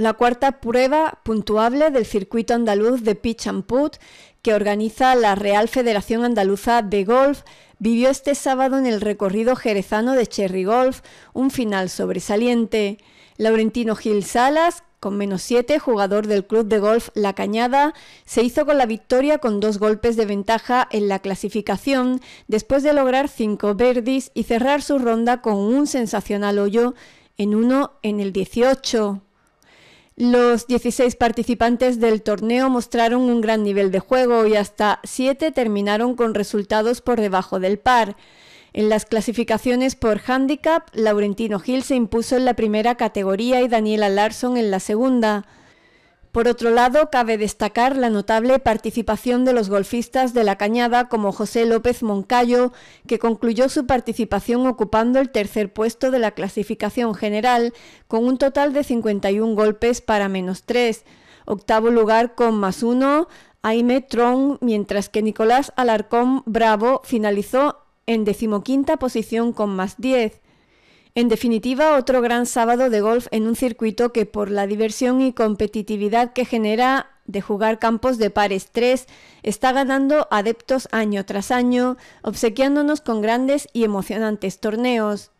la cuarta prueba puntuable del circuito andaluz de pitch and put que organiza la Real Federación Andaluza de Golf vivió este sábado en el recorrido jerezano de Cherry Golf un final sobresaliente. Laurentino Gil Salas, con menos 7, jugador del club de golf La Cañada, se hizo con la victoria con dos golpes de ventaja en la clasificación, después de lograr cinco verdis y cerrar su ronda con un sensacional hoyo en uno en el 18. Los 16 participantes del torneo mostraron un gran nivel de juego y hasta 7 terminaron con resultados por debajo del par. En las clasificaciones por handicap, Laurentino Gil se impuso en la primera categoría y Daniela Larson en la segunda. Por otro lado, cabe destacar la notable participación de los golfistas de la Cañada como José López Moncayo, que concluyó su participación ocupando el tercer puesto de la clasificación general, con un total de 51 golpes para menos 3, octavo lugar con más 1, Aime Tron, mientras que Nicolás Alarcón Bravo finalizó en decimoquinta posición con más 10. En definitiva, otro gran sábado de golf en un circuito que por la diversión y competitividad que genera de jugar campos de pares 3 está ganando adeptos año tras año, obsequiándonos con grandes y emocionantes torneos.